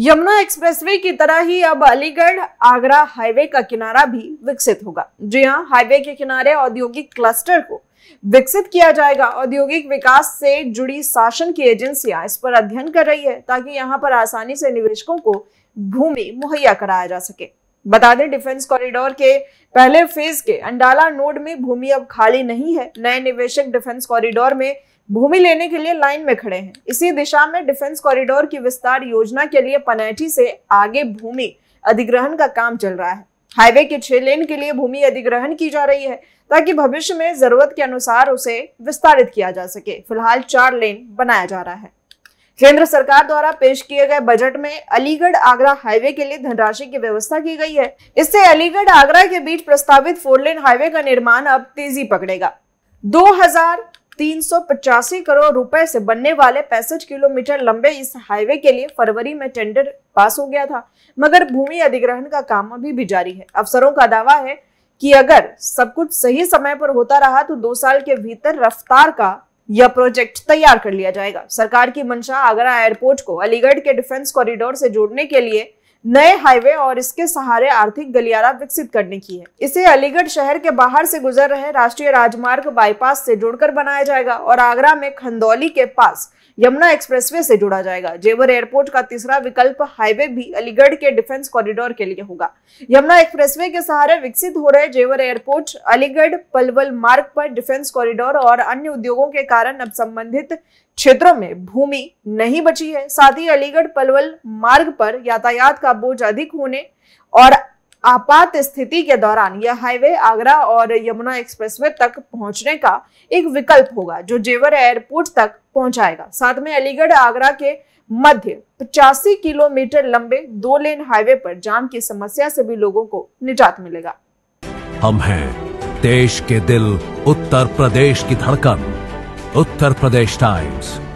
Yamuna expressway की तरह ही अब अलीगढ़ आगरा हाईवे का किनारा भी विकसित होगा जी हाँ हाईवे के किनारे औद्योगिक क्लस्टर को विकसित किया जाएगा औद्योगिक विकास से जुड़ी शासन की एजेंसियां इस पर अध्ययन कर रही है ताकि यहाँ पर आसानी से निवेशकों को भूमि मुहैया कराया जा सके बता दें डिफेंस कॉरिडोर के पहले फेज के अंडाला नोड में भूमि अब खाली नहीं है नए निवेशक डिफेंस कॉरिडोर में भूमि लेने के लिए लाइन में खड़े हैं इसी दिशा में डिफेंस कॉरिडोर की विस्तार योजना के लिए पनैठी से आगे भूमि अधिग्रहण का काम चल रहा है हाईवे के छह लेन के लिए भूमि अधिग्रहण की जा रही है ताकि भविष्य में जरूरत के अनुसार उसे विस्तारित किया जा सके फिलहाल चार लेन बनाया जा रहा है केंद्र सरकार द्वारा पेश किए गए बजट में अलीगढ़ आगरा हाईवे के लिए धनराशि की व्यवस्था की गई है इससे अलीगढ़ आगरा के बीच प्रस्तावित फोर लेन हाईवे का निर्माण अब तेजी पकड़ेगा दो करोड़ रुपए से बनने वाले पैंसठ किलोमीटर लंबे इस हाईवे के लिए फरवरी में टेंडर पास हो गया था मगर भूमि अधिग्रहण का काम अभी भी जारी है अफसरों का दावा है कि अगर सब कुछ सही समय पर होता रहा तो दो साल के भीतर रफ्तार का यह प्रोजेक्ट तैयार कर लिया जाएगा सरकार की मंशा आगरा एयरपोर्ट को अलीगढ़ के डिफेंस कॉरिडोर से जोड़ने के लिए नए हाईवे और इसके सहारे आर्थिक गलियारा विकसित करने की है इसे अलीगढ़ शहर के बाहर से गुजर रहे राष्ट्रीय राजमार्ग बाईपास से जोड़कर बनाया जाएगा और आगरा में खंदौली के पास यमुना एक्सप्रेसवे से जुड़ा जाएगा जेवर एयरपोर्ट का तीसरा विकल्प हाईवे भी अलीगढ़ के डिफेंस कॉरिडोर के लिए होगा यमुना एक्सप्रेसवे के सहारे विकसित हो रहे जेवर एयरपोर्ट अलीगढ़ पलवल मार्ग पर डिफेंस कॉरिडोर और अन्य उद्योगों के कारण अब संबंधित क्षेत्रों में भूमि नहीं बची है साथ ही अलीगढ़ पलवल मार्ग पर यातायात का का बोझ अधिक होने और आपात स्थिति के दौरान यह हाईवे आगरा और यमुना एक्सप्रेसवे तक पहुंचने का एक विकल्प होगा जो जेवर एयरपोर्ट तक पहुंचाएगा साथ में अलीगढ़ आगरा के मध्य पचासी किलोमीटर लंबे दो लेन हाईवे पर जाम की समस्या से भी लोगों को निजात मिलेगा हम हैं देश के दिल उत्तर प्रदेश की धड़कन उत्तर प्रदेश टाइम्स